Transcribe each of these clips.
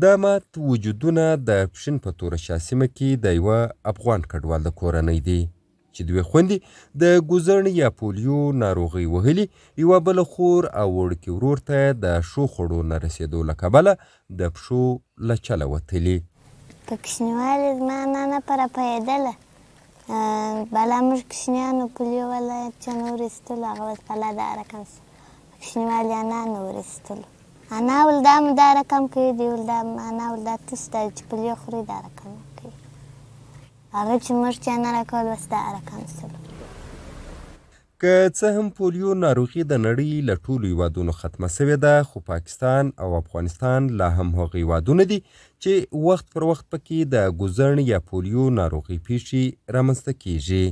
دا مات وجودونه د پښین په توره شاسمه کې د یوه افغان کډوال د کورنۍ دی چې دوی خوندې د ګوزړ یا پولیو ناروغي وهلي یوه بل خور او وړکی ورور ته د شو خوړو نه رسیدو له کبله د پښو له چله وتلي په کوچنیوالي زما نانه پره پوهېدله بلا موږ کوچنیانو پولیو ولا چې نه ورستلو هغه اوس بلا داره کم شو په کوچنیوالي یې نانه ورستلو انا ولدام دا رقم کړی دی ولدام انا ولدا تسته چې پلیو خوري دا رقم کړی هغه چې موږ چې نه راکول بس دا رقم سلو که څه هم پولیو ناروغي د نړۍ له ټولو هیوادونو ختمه سوې ده خو پاکستان او افغانستان لا هم هغه هیوادونه دي چې وخت پر وخت پکې د ګوزڼ یا پولیو ناروغي پیښې رامنځته کیږي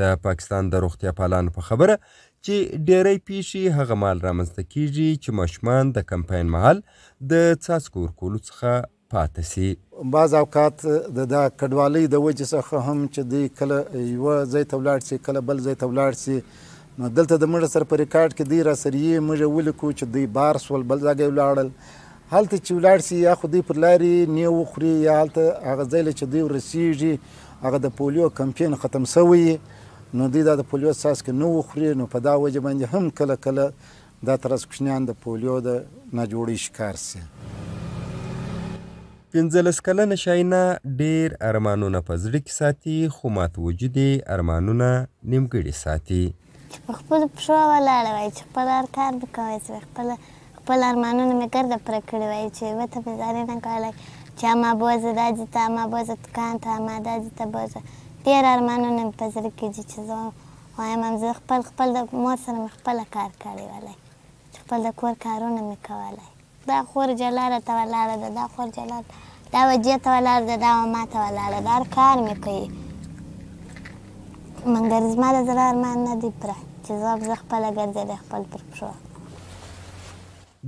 د پاکستان د روغتیا پالانو په خبره چې ډیری پیښې هغه مال رامنځته کیږي چې ماشومان د کمپاین مهال د څاڅکو ورکولو څخه پاتې سي بعض اوقات د دا کډوالۍ د وجې څخه هم چې دی کله یو ځای ته ولاړ شي کله بل ځای ته ولاړ شي نو دلته د موږ سره په ریکارډ کې دی را سره یې موږ ولیکو چې دی بار سول بل ځای ولاړل هلته چې ولاړ سي یا خو دوی پر لارې نیو وخوري یا هلته هغه ځای چې دوی ورسیږي هغه د پولیو کمپین ختم سوی نو دوی دا د پولیو څاڅکي نه وخوري نو په دا وجه باندې هم کله کله دا تر اوسه کوچنیان د پولیو د ناجوړۍ ښکار سي پنځلس کلنه شاینا ډیر ارمانونه په زړه کې ساتي خو مات وجود ارمانونه نیمګړي ساتي په خپل پښو ولاړه وای چې خپل کار به کوی چې خپل خپل ارمانونه مې ګرده پوره کړي وای چې وته به ځان نه کولی چې ما بوزه دا دې ته ما بوزه تکان ته ما دا دې ته بوزه ډېر ارمانونه مې په زړه کې دي چې زه وایم هم زه خپل خپل د مور سره مې خپله کار کړی ولی خپل د کور کارونه مې کولی دا خور جلاره ته ولاړه ده دا خور جلاره دا وجې ته ولاړه ده دا ما ته ولاړه ده هر کار مې کوي مګر زما د زړه ارمان نه دی پوره چې زه خپله ګرځېدی خپل پر پښو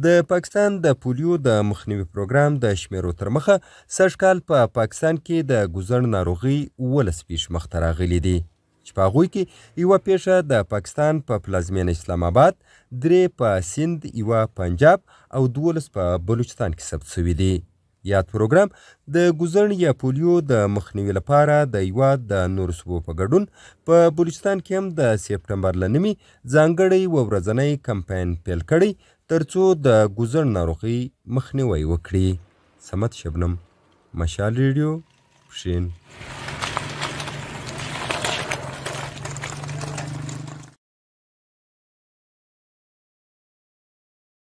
د پاکستان د پولیو د مخنیوي پروګرام د شمیرو تر مخه سږ کال په پا پاکستان کې د ګزړ ناروغي ولس پیش مخته راغلي دي چې په هغوی کې یوه پیښه د پاکستان په پا پلازمینه اسلام آباد درې په سند یوه پنجاب او دولس په بلوچستان کې ثبت شوي دي یاد پروګرام د ګوزن یا پولیو د مخنیوي لپاره د یواد د نور صوبو په ګډون په بلوچستان کې هم د سپټمبر لنمی ځانګړی و ورځنی کمپاین پیل کړی ترڅو د ګوزن ناروغي مخنیوي وکړي سمت شبنم مشال ریډیو شین